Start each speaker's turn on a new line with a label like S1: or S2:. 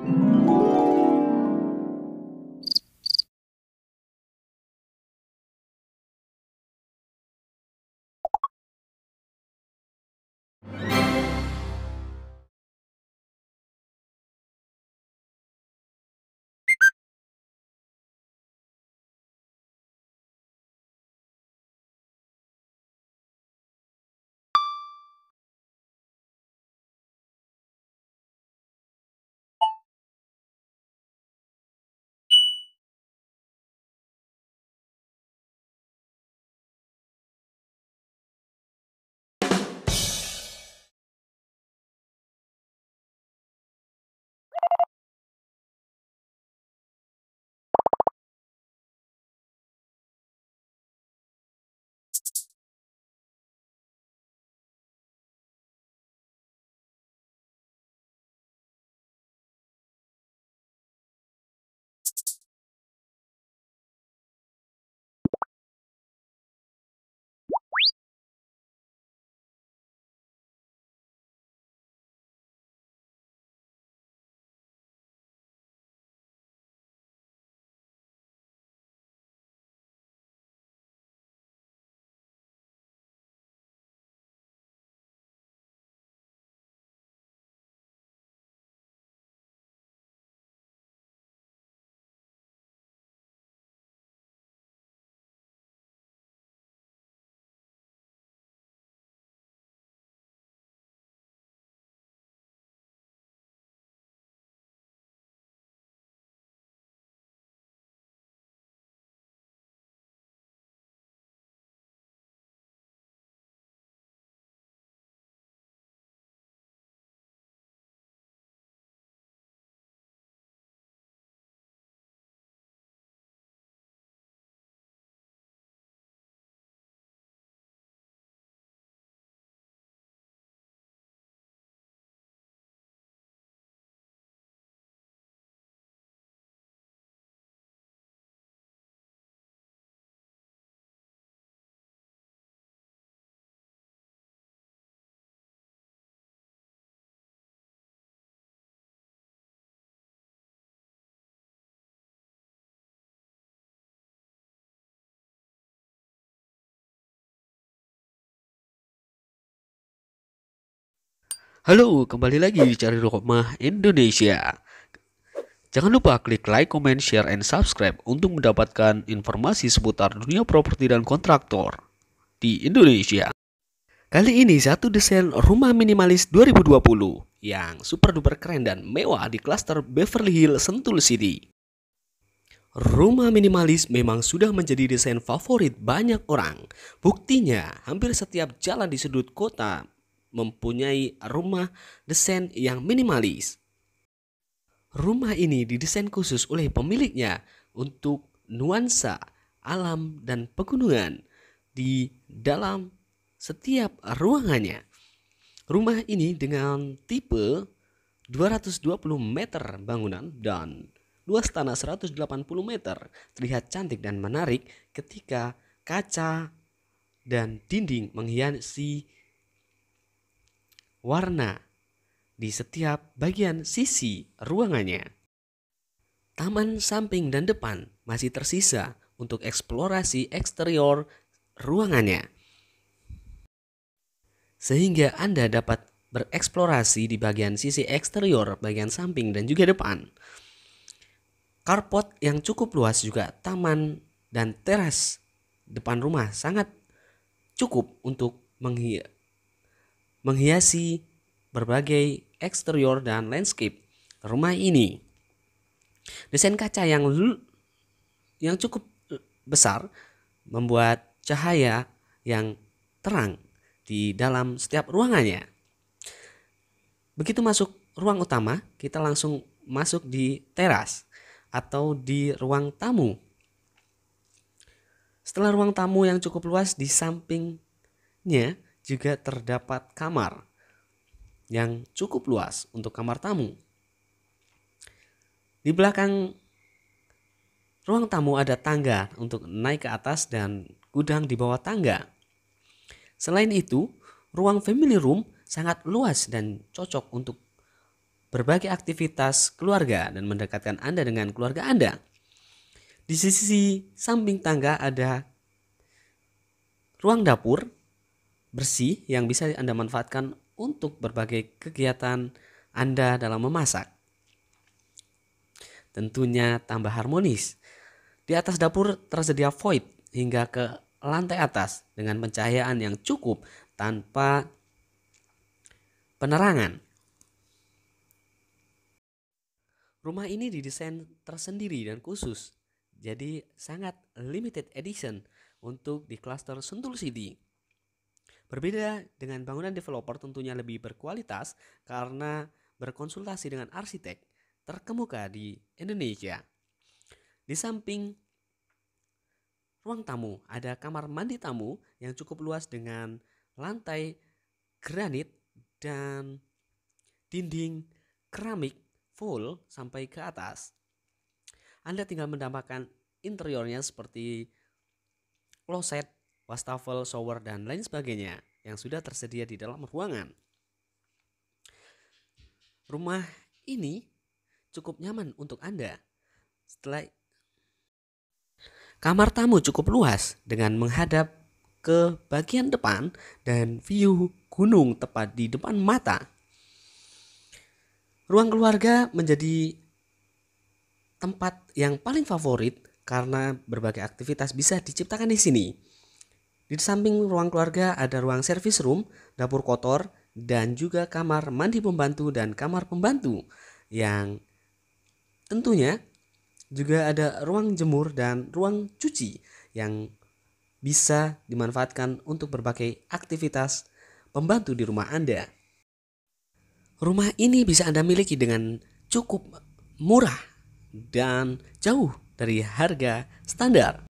S1: Thank you. Halo, kembali lagi di Cari Rumah Indonesia. Jangan lupa klik like, comment, share, and subscribe untuk mendapatkan informasi seputar dunia properti dan kontraktor di Indonesia. Kali ini satu desain rumah minimalis 2020 yang super duper keren dan mewah di klaster Beverly Hills Sentul City. Rumah minimalis memang sudah menjadi desain favorit banyak orang. Buktinya, hampir setiap jalan di sudut kota mempunyai rumah desain yang minimalis. Rumah ini didesain khusus oleh pemiliknya untuk nuansa alam dan pegunungan di dalam setiap ruangannya. Rumah ini dengan tipe 220 meter bangunan dan luas tanah 180 meter terlihat cantik dan menarik ketika kaca dan dinding menghiasi warna di setiap bagian sisi ruangannya. Taman samping dan depan masih tersisa untuk eksplorasi eksterior ruangannya. Sehingga Anda dapat bereksplorasi di bagian sisi eksterior, bagian samping dan juga depan. Karpot yang cukup luas juga taman dan teras depan rumah sangat cukup untuk menghias menghiasi berbagai eksterior dan landscape rumah ini. Desain kaca yang yang cukup besar membuat cahaya yang terang di dalam setiap ruangannya. Begitu masuk ruang utama, kita langsung masuk di teras atau di ruang tamu. Setelah ruang tamu yang cukup luas di sampingnya juga terdapat kamar yang cukup luas untuk kamar tamu. Di belakang ruang tamu ada tangga untuk naik ke atas dan gudang di bawah tangga. Selain itu, ruang family room sangat luas dan cocok untuk berbagai aktivitas keluarga dan mendekatkan Anda dengan keluarga Anda. Di sisi samping tangga ada ruang dapur bersih yang bisa Anda manfaatkan untuk berbagai kegiatan Anda dalam memasak. Tentunya tambah harmonis. Di atas dapur tersedia void hingga ke lantai atas dengan pencahayaan yang cukup tanpa penerangan. Rumah ini didesain tersendiri dan khusus, jadi sangat limited edition untuk di cluster Sentul City. Berbeda dengan bangunan developer tentunya lebih berkualitas karena berkonsultasi dengan arsitek terkemuka di Indonesia. Di samping ruang tamu, ada kamar mandi tamu yang cukup luas dengan lantai granit dan dinding keramik full sampai ke atas. Anda tinggal mendapatkan interiornya seperti kloset wastafel, shower, dan lain sebagainya yang sudah tersedia di dalam ruangan. Rumah ini cukup nyaman untuk Anda. Setelah kamar tamu cukup luas dengan menghadap ke bagian depan dan view gunung tepat di depan mata. Ruang keluarga menjadi tempat yang paling favorit karena berbagai aktivitas bisa diciptakan di sini. Di samping ruang keluarga ada ruang service room, dapur kotor, dan juga kamar mandi pembantu dan kamar pembantu yang tentunya juga ada ruang jemur dan ruang cuci yang bisa dimanfaatkan untuk berbagai aktivitas pembantu di rumah Anda. Rumah ini bisa Anda miliki dengan cukup murah dan jauh dari harga standar.